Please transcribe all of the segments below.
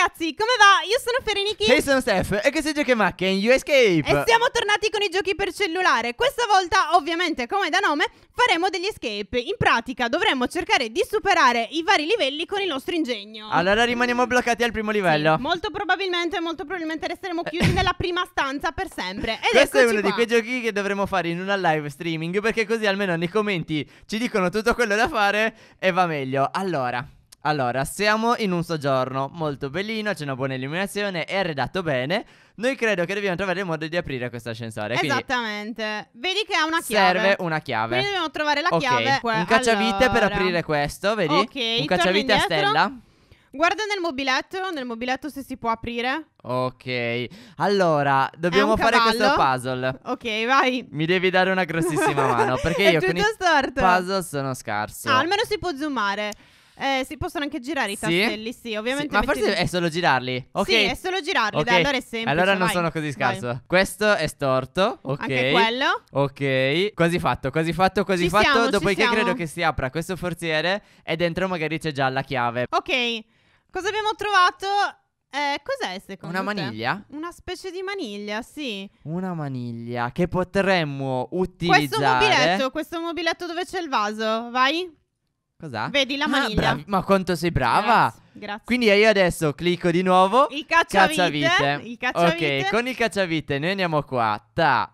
ragazzi, come va? Io sono Fereniki Hey, sono Steph e questo è Giochema Can You Escape E siamo tornati con i giochi per cellulare Questa volta, ovviamente, come da nome, faremo degli escape In pratica dovremmo cercare di superare i vari livelli con il nostro ingegno Allora rimaniamo bloccati al primo livello sì, Molto probabilmente, molto probabilmente resteremo chiusi nella prima stanza per sempre Ed Questo è uno qua. di quei giochi che dovremmo fare in una live streaming Perché così almeno nei commenti ci dicono tutto quello da fare e va meglio Allora allora, siamo in un soggiorno molto bellino, c'è una buona illuminazione, è arredato bene. Noi credo che dobbiamo trovare il modo di aprire questo ascensore. Quindi Esattamente. Vedi che ha una chiave. Serve una chiave. Quindi dobbiamo trovare la Ok, chiave. un cacciavite Allora. per aprire questo, vedi? Ok, un torna cacciavite a stella. Guarda nel mobiletto, nel mobiletto se si può aprire. Ok. Allora, dobbiamo fare questo puzzle. Ok, vai. Mi devi dare una grossissima mano perché È io con i puzzle sono scarso. Ah, almeno si può zoomare. Eh, si possono anche girare i tastelli, sì, sì ovviamente. Sì, ma forse metti... è solo girarli. Ok. Sì, è solo girarli. Okay. Dai, allora è semplice. Allora non vai. sono così scarso. Vai. Questo è storto. Ok. Anche quello. Ok. Quasi fatto, quasi fatto, quasi ci fatto. Siamo, Dopodiché credo che si apra questo forziere e dentro magari c'è già la chiave. Ok. Cosa abbiamo trovato? Eh, cos'è secondo Una te? maniglia? Una specie di maniglia, sì. Una maniglia che potremmo utilizzare. Questo mobiletto, questo mobiletto dove c'è il vaso, vai. Cos'ha? Vedi la ah, maniglia. Ah, ma quanto sei brava! Grazie, grazie. Quindi io adesso clicco di nuovo. Il cacciavite. cacciavite. Il cacciavite. Ok, con il cacciavite noi andiamo qua. Ta.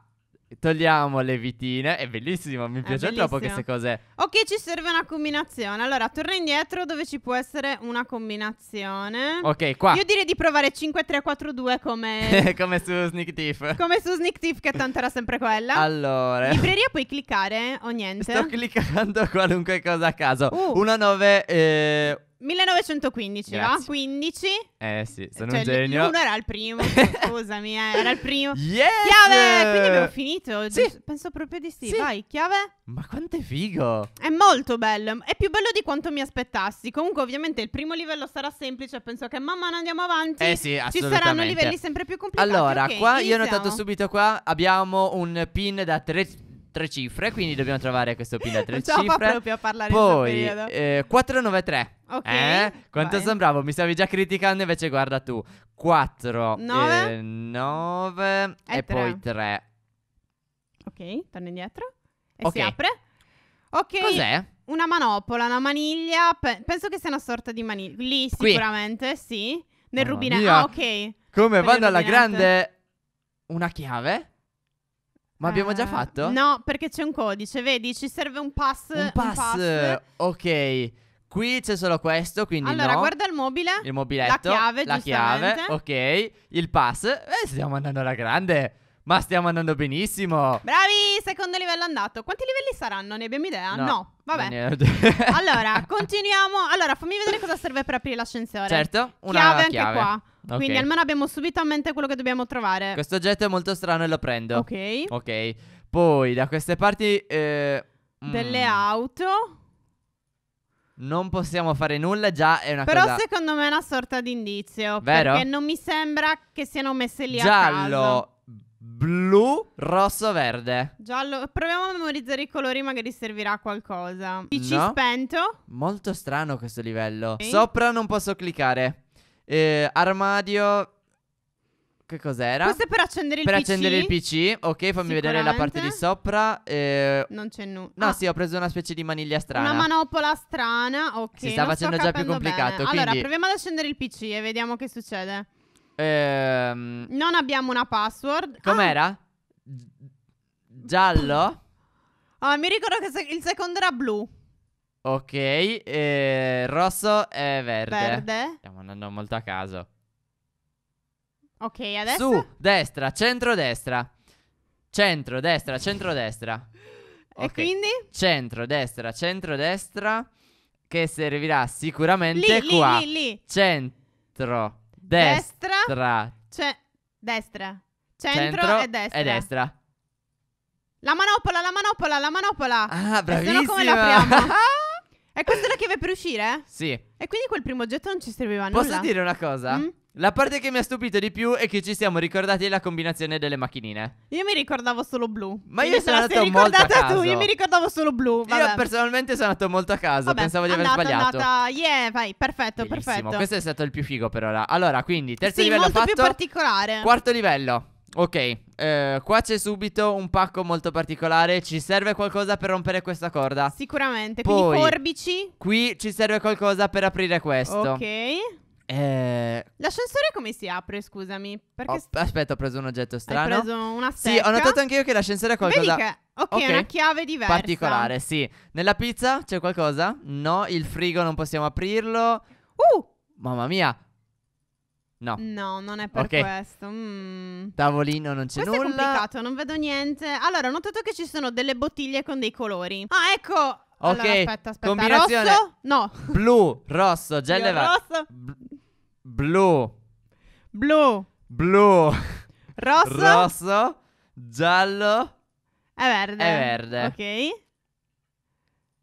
Togliamo le vitine, è bellissimo, mi piace bellissimo. troppo queste cose. Ok, ci serve una combinazione. Allora, torna indietro dove ci può essere una combinazione. Ok, qua. Io direi di provare 5 3 5342 come... come su Sneak Thief. Come su Sneak Thief, che tanto era sempre quella. Allora. Libreria puoi cliccare o niente? Sto cliccando qualunque cosa a caso. 1 Una 9... Eh... 1915, Grazie. no? 15. Eh sì, eh, sono cioè, un genio. Uno era il primo, cioè, scusami, eh, era il primo. Yes! Chiave! Quindi abbiamo finito. Sì. Penso proprio di sì. sì. Vai, chiave. Ma quanto è figo! È molto bello, è più bello di quanto mi aspettassi. Comunque ovviamente il primo livello sarà semplice, penso che man mano andiamo avanti. Eh sì, Ci saranno livelli sempre più complicati. Allora, okay, qua iniziamo. io ho notato subito qua, abbiamo un pin da 3 tre cifre, quindi dobbiamo trovare questo PIN da tre cifre. Non proprio a parlare Poi, eh, 493. Ok. Eh? Quanto vai. sono bravo, mi stavi già criticando, invece guarda tu. 4, 9 eh, e, e poi 3. Ok, torna indietro. E okay. si apre. Ok. Cos'è? Una manopola, una maniglia. Pe- penso che sia una sorta di maniglia. Lì sicuramente, Qui. sì. Nel oh, rubinetto. Ah, ok. Come per vanno alla grande una chiave? Ma abbiamo già ehm, fatto? No, perché c'è un codice, vedi, ci serve un pass. Un pass, un pass. ok. Qui c'è solo questo, quindi Allora, no. guarda il mobile. Il mobiletto. La chiave, La chiave, ok. Il pass. Eh, stiamo andando alla grande. Ma stiamo andando benissimo. Bravi, secondo livello andato. Quanti livelli saranno? Ne abbiamo idea? No. no. Vabbè. allora, continuiamo. Allora, fammi vedere cosa serve per aprire l'ascensore. Certo, una chiave, chiave. anche qua. Okay. Quindi almeno abbiamo subito a mente quello che dobbiamo trovare. Questo oggetto è molto strano e lo prendo. Ok. Ok. Poi da queste parti... Eh, Delle mm. auto. Non possiamo fare nulla, già è una Però cosa... Però secondo me è una sorta di indizio. Vero? Perché non mi sembra che siano messe lì Giallo, a caso. Blu, rosso, verde. Giallo. Proviamo a memorizzare i colori, magari servirà a qualcosa. PC no. spento. Molto strano questo livello. Okay. Sopra non posso cliccare. Eh, armadio. Che cos'era? Questo è per accendere il per PC. Per accendere il PC. Ok, fammi vedere la parte di sopra. Eh, non c'è nulla. No, ah. sì, ho preso una specie di maniglia strana. Una manopola strana. Ok. Si sta facendo già più complicato. Quindi... Allora, proviamo ad accendere il PC e vediamo che succede. Ehm... Non abbiamo una password. Ah! Com'era? Ah. Giallo? Ah, mi ricordo che il secondo era blu. Ok, eh, rosso e verde. Verde. Stiamo andando molto a caso. Ok, adesso. Su, destra, centro-destra. Centro-destra, centro-destra. Okay. E quindi? Centro-destra, centro-destra. Che servirà sicuramente lì, qua. Lì, lì, lì. Centro, destra. Destra. Ce destra. Centro, centro e destra. E destra. La manopola, la manopola, la manopola. Ah, bravissima. E se no come la apriamo? E questa è la chiave per uscire? Sì. E quindi quel primo oggetto non ci serviva a nulla. Posso dire una cosa? Mm? La parte che mi ha stupito di più è che ci siamo ricordati la combinazione delle macchinine. Io mi ricordavo solo blu. Ma io sono andato molto a caso. Tu, io mi ricordavo solo blu. Vabbè. Io personalmente sono andato molto a caso. Vabbè, pensavo di aver andata, sbagliato. Andata. Yeah, vai, perfetto, Bellissimo. perfetto. Questo è stato il più figo per ora. Allora, quindi, terzo sì, livello molto fatto. molto più particolare. Quarto livello. Ok, eh, qua c'è subito un pacco molto particolare. Ci serve qualcosa per rompere questa corda. Sicuramente, Poi, quindi forbici. Qui ci serve qualcosa per aprire questo. Ok. Eh... L'ascensore come si apre, scusami? Perché... Oh, aspetta, ho preso un oggetto strano. Ho preso una stecca. Sì, ho notato anche io che l'ascensore è qualcosa... Vedi che... Ok, una chiave diversa. Particolare, sì. Nella pizza c'è qualcosa? No, il frigo non possiamo aprirlo. Uh! Mamma mia, No. No, non è per okay. questo. Mm. Tavolino non c'è questo nulla. Questo è complicato, non vedo niente. Allora, ho notato che ci sono delle bottiglie con dei colori. Ah, ecco. Ok, allora, aspetta, aspetta. Combinazione rosso? No. Blu, rosso, gel Rosso. B- blu. Blu. Blu. Rosso. Rosso. Giallo. E verde. E verde. Ok.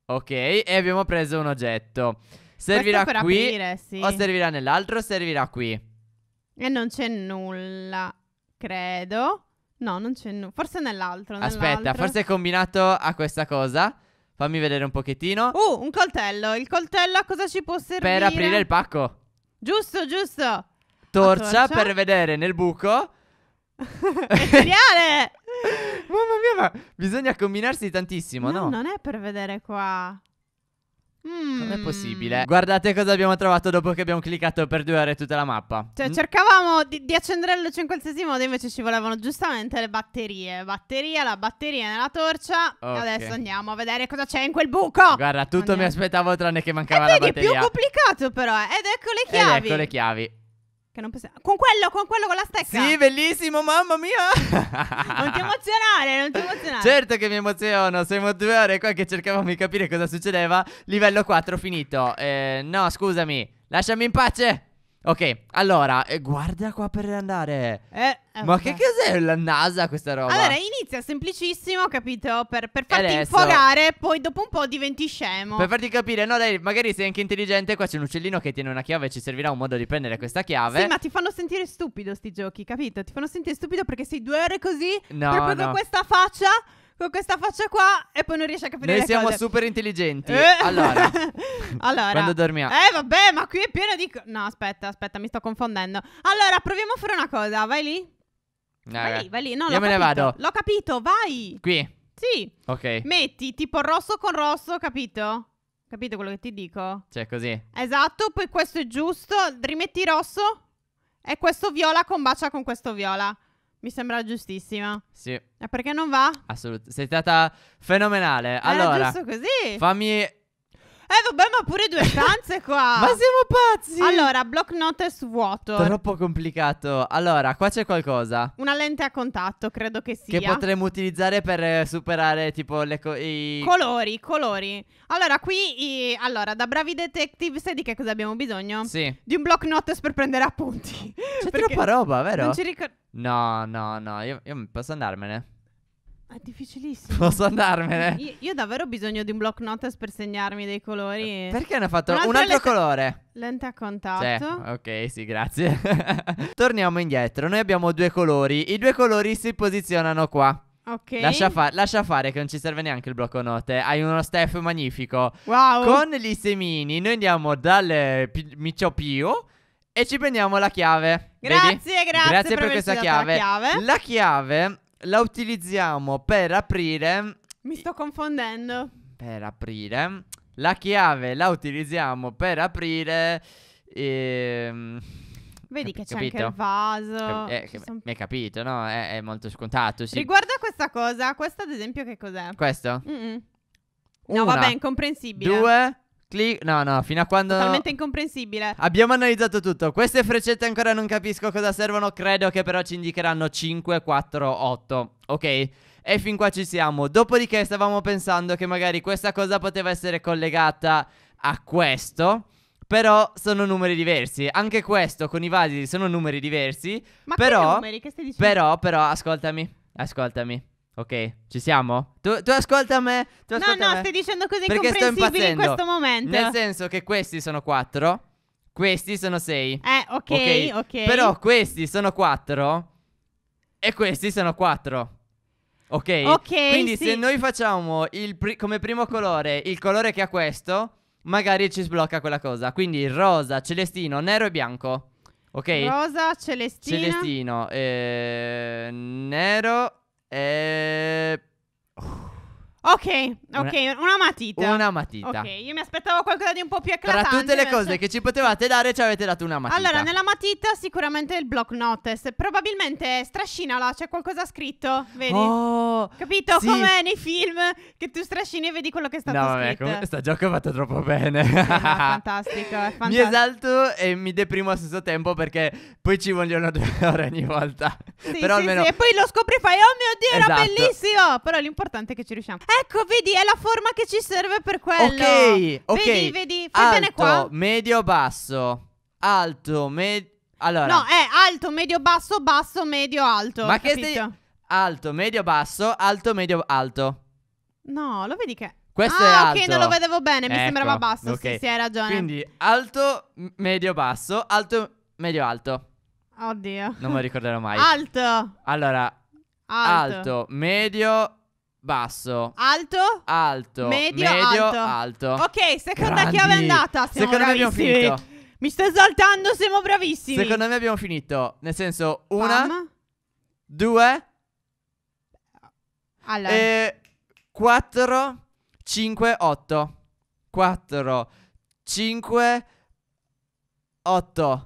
Ok, e abbiamo preso un oggetto. Servirà qui aprire, sì. o servirà nell'altro, o servirà qui. E non c'è nulla, credo. No, non c'è nulla. Forse nell'altro. Aspetta, forse è combinato a questa cosa. Fammi vedere un pochettino. Uh, un coltello. Il coltello a cosa ci può servire? Per aprire il pacco. Giusto, giusto. Torcia, torcia. per vedere nel buco. è geniale! Mamma mia, ma bisogna combinarsi tantissimo, no, no? Non è per vedere qua. Mm. Non è possibile. Guardate cosa abbiamo trovato dopo che abbiamo cliccato per due ore tutta la mappa. Cioè, mm. cercavamo di, di, accendere la luce in qualsiasi modo, invece ci volevano giustamente le batterie. Batteria, la batteria nella torcia. Okay. Adesso andiamo a vedere cosa c'è in quel buco. Guarda, tutto andiamo. mi aspettavo tranne che mancava e la vedi, batteria. È più complicato però, eh. Ed ecco le chiavi. Ed ecco le chiavi. Che non possiamo... Con quello, con quello con la stecca. Sì, bellissimo, mamma mia. non ti emozionare, non ti eh, emozionare. Certo che mi emoziono, siamo due ore qua che cercavamo di capire cosa succedeva. Livello 4 finito. Eh, no, scusami, lasciami in pace. Ok, allora, eh, guarda qua per andare. Eh, eh, Ma che cos'è la NASA questa roba? Allora, inizia semplicissimo, capito? Per, per farti Adesso. infogare, poi dopo un po' diventi scemo. Per farti capire, no, dai, magari sei anche intelligente. Qua c'è un uccellino che tiene una chiave e ci servirà un modo di prendere questa chiave. Sì, ma ti fanno sentire stupido sti giochi, capito? Ti fanno sentire stupido perché sei due ore così. No. Proprio no. con questa faccia con questa faccia qua e poi non riesce a capire Noi siamo cose. super intelligenti. Eh. Allora, allora, quando dormiamo. Eh, vabbè, ma qui è pieno di. No, aspetta, aspetta, mi sto confondendo. Allora, proviamo a fare una cosa. Vai lì. Vai lì, vai lì. No, Io me capito. ne vado. L'ho capito, vai. Qui. Sì. Ok. Metti tipo rosso con rosso, capito? Capito quello che ti dico? Cioè, così. Esatto, poi questo è giusto. Rimetti rosso. E questo viola combacia con questo viola. Mi sembra giustissima. Sì. E eh, perché non va? Assolutamente. Sei stata fenomenale. Allora, Era giusto così. Fammi eh vabbè, ma pure due stanze qua. ma siamo pazzi. Allora, block notice vuoto. Troppo complicato. Allora, qua c'è qualcosa. Una lente a contatto, credo che sia. Che potremmo utilizzare per superare tipo le co- i... colori, colori. Allora, qui i... allora, da bravi detective, sai di che cosa abbiamo bisogno? Sì. Di un block notice per prendere appunti. C'è troppa roba, vero? Non ci ricordo No, no, no, io, io posso andarmene. È difficilissimo. Posso andarmene? Io, io davvero ho bisogno di un block notes per segnarmi dei colori. Eh, perché hanno fatto un altro lente... colore? Lente a contatto. Sì, ok, sì, grazie. Torniamo indietro. Noi abbiamo due colori. I due colori si posizionano qua. Ok. Lascia, fa lascia, fare che non ci serve neanche il blocco note. Hai uno staff magnifico. Wow. Con gli semini noi andiamo dal Micciopio e ci prendiamo la chiave. Grazie, grazie, grazie. per, questa chiave. La chiave. La chiave la utilizziamo per aprire. Mi sto confondendo. Per aprire. La chiave la utilizziamo per aprire. Ehm... Vedi che c'è anche il vaso. Cap- eh, cap- Mi hai capito, no? È, è molto scontato. Sì. Riguardo a questa cosa, questo ad esempio che cos'è? Questo? Mm-mm. No, Una, vabbè, incomprensibile. Due, Clic- no, no, fino a quando. Totalmente incomprensibile. Abbiamo analizzato tutto. Queste freccette ancora non capisco cosa servono. Credo che però ci indicheranno 5, 4, 8. Ok. E fin qua ci siamo. Dopodiché stavamo pensando che magari questa cosa poteva essere collegata a questo. Però sono numeri diversi. Anche questo con i vasi sono numeri diversi. Ma però, numeri? Che stai dicendo? Però, però, ascoltami. Ascoltami. Ok, ci siamo? Tu, tu ascolta me. Tu ascolta no, no, me. stai dicendo cose Perché incomprensibili in questo momento. Nel senso che questi sono quattro, questi sono sei. Eh, ok, ok. okay. Però questi sono quattro e questi sono quattro. Ok? Ok. Quindi sì. se noi facciamo pri come primo colore il colore che ha questo, magari ci sblocca quella cosa. Quindi rosa, celestino, nero e bianco. Ok? Rosa, celestino. Celestino, eh, nero É... Ok, ok, una, una matita. Una matita. Ok, io mi aspettavo qualcosa di un po' più eclatante. Tra tutte le cose che ci potevate dare, ci avete dato una matita. Allora, nella matita sicuramente il block notice. Probabilmente strascinala, c'è qualcosa scritto, vedi? Oh, Capito? Sì. Come nei film che tu strascini e vedi quello che è stato no, vabbè, scritto. Comunque, sta gioco è fatto troppo eh, bene. Sì, no, fantastico, è fantastico. Mi esalto e mi deprimo allo stesso tempo perché poi ci vogliono due ore ogni volta. Sì, Però sì, almeno... sì, e poi lo scopri e fai, oh mio Dio, esatto. era bellissimo! Però l'importante è che ci riusciamo. Ecco, vedi, è la forma che ci serve per quello. Ok, ok. Vedi, vedi, fai alto, bene qua. medio, basso. Alto, medio... Allora. No, è alto, medio, basso, basso, medio, alto. Ma capito? che stai... Alto, medio, basso, alto, medio, alto. No, lo vedi che... Questo ah, è alto. ok, non lo vedevo bene, mi ecco, sembrava basso, okay. sì, sì, hai ragione. Quindi alto, medio, basso, alto, medio, alto. Oddio. Non me lo ricorderò mai. Alto. Allora, alto, alto medio, Basso. Alto. Alto. Medio, medio alto. alto. Ok, seconda Grandi. chiave è andata. Siamo Secondo bravissimi. me abbiamo finito. Mi sto esaltando, siamo bravissimi. Secondo me abbiamo finito. Nel senso, una, Bam. due, allora. e quattro, cinque, otto. Quattro, cinque, otto.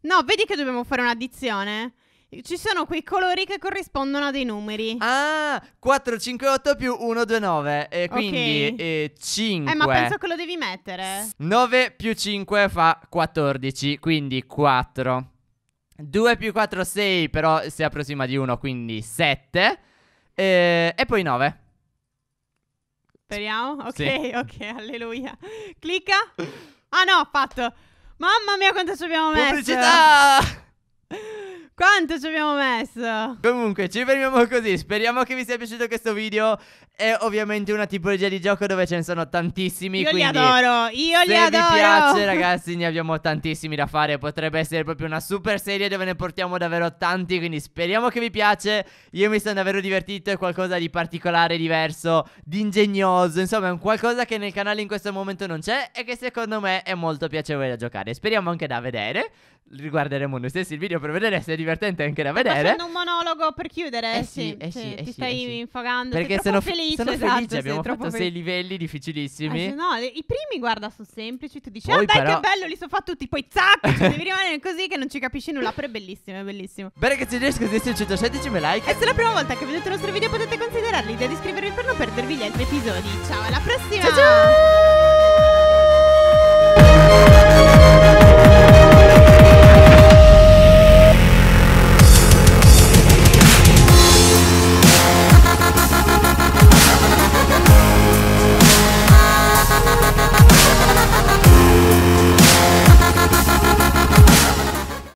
No, vedi che dobbiamo fare un'addizione? Ci sono quei colori che corrispondono a dei numeri. Ah, 4, 5, 8 più 1, 129. E quindi okay. eh, 5. Eh, ma penso che lo devi mettere. 9 più 5 fa 14, quindi 4. 2 più 4, 6, però si approssima di 1, quindi 7. Eh, e poi 9. Speriamo? Ok, sì. ok, alleluia. Clicca. Ah no, fatto. Mamma mia quanto ci abbiamo messo. Pubblicità! Quanto ci abbiamo messo? Comunque ci fermiamo così Speriamo che vi sia piaciuto questo video È ovviamente una tipologia di gioco dove ce ne sono tantissimi Io li adoro Io li adoro Se vi piace ragazzi ne abbiamo tantissimi da fare Potrebbe essere proprio una super serie dove ne portiamo davvero tanti Quindi speriamo che vi piace Io mi sono davvero divertito È qualcosa di particolare, diverso Di ingegnoso Insomma è un qualcosa che nel canale in questo momento non c'è E che secondo me è molto piacevole da giocare Speriamo anche da vedere Riguarderemo noi stessi il video per vedere se è divertente divertente anche da vedere. Stai facendo un monologo per chiudere. Eh sì, eh sì, sì, eh sì ti stai eh sì. infogando. Perché sono, felice, sono esatto, felice. Abbiamo fatto sei livelli difficilissimi. Eh, no, i primi, guarda, sono semplici. Tu dici, poi, ah, dai, però... che bello, li so fatti tutti. Poi zac, devi rimanere così che non ci capisci nulla. Però è bellissimo, è bellissimo. Beh, ragazzi, adesso così se 116 me like. E se è la prima volta che vedete il nostro video potete considerare l'idea di iscrivervi per non perdervi gli altri episodi. Ciao, alla prossima. Ciao, ciao.